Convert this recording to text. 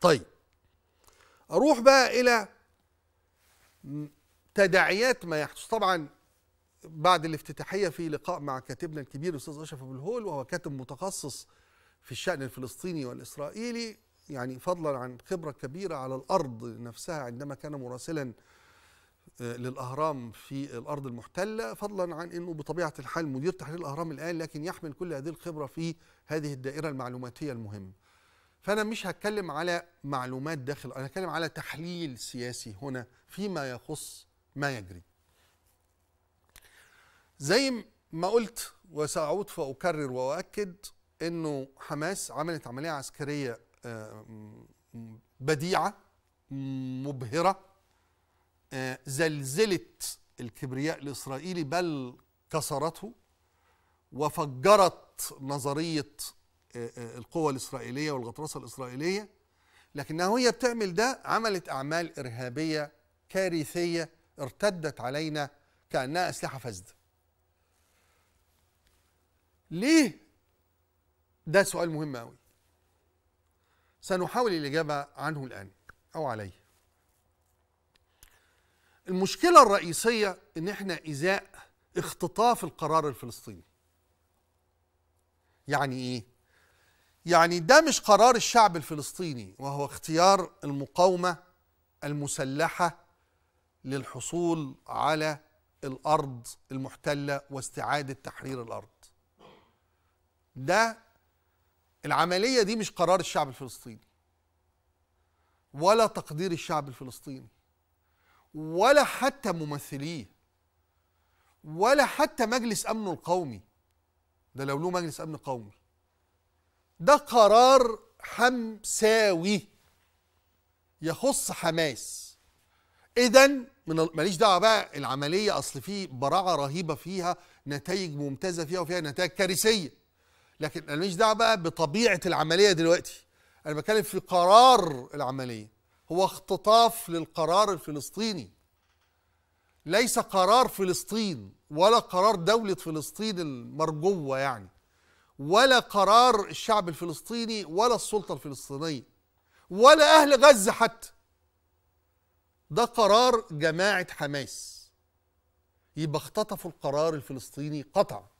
طيب اروح بقى الى تداعيات ما يحدث طبعا بعد الافتتاحيه في لقاء مع كاتبنا الكبير الاستاذ اشرف ابو الهول وهو كاتب متخصص في الشان الفلسطيني والاسرائيلي يعني فضلا عن خبره كبيره على الارض نفسها عندما كان مراسلا آه، للاهرام في الارض المحتله فضلا عن انه بطبيعه الحال مدير تحرير الاهرام الان لكن يحمل كل هذه الخبره في هذه الدائره المعلوماتيه المهمه فانا مش هتكلم على معلومات داخل انا هتكلم على تحليل سياسي هنا فيما يخص ما يجري زي ما قلت وسأعود فأكرر وأؤكد أنه حماس عملت عملية عسكرية آه، بديعة مبهرة آه، زلزلت الكبرياء الإسرائيلي بل كسرته وفجرت نظرية القوى الإسرائيلية والغطرسة الإسرائيلية لكنها وهي بتعمل ده عملت أعمال إرهابية كارثية ارتدت علينا كأنها أسلحة فاسدة ليه ده سؤال مهم أوي سنحاول الإجابة عنه الآن أو عليه المشكلة الرئيسية إن إحنا إزاء اختطاف القرار الفلسطيني يعني إيه؟ يعني ده مش قرار الشعب الفلسطيني وهو اختيار المقاومة المسلحة للحصول على الأرض المحتلة واستعادة تحرير الأرض ده العملية دي مش قرار الشعب الفلسطيني ولا تقدير الشعب الفلسطيني ولا حتى ممثليه ولا حتى مجلس أمنه القومي ده لو له مجلس أمن قومي ده قرار حمساوي يخص حماس اذا من ماليش دعوه بقى العمليه اصل في براعه رهيبه فيها نتائج ممتازه فيها وفيها نتائج كارثيه لكن انا ماليش دعوه بقى بطبيعه العمليه دلوقتي انا بتكلم في قرار العمليه هو اختطاف للقرار الفلسطيني ليس قرار فلسطين ولا قرار دوله فلسطين المرجوه يعني ولا قرار الشعب الفلسطيني ولا السلطة الفلسطينية ولا أهل غزة حتى ده قرار جماعة حماس يبقى اختطفوا القرار الفلسطيني قطعاً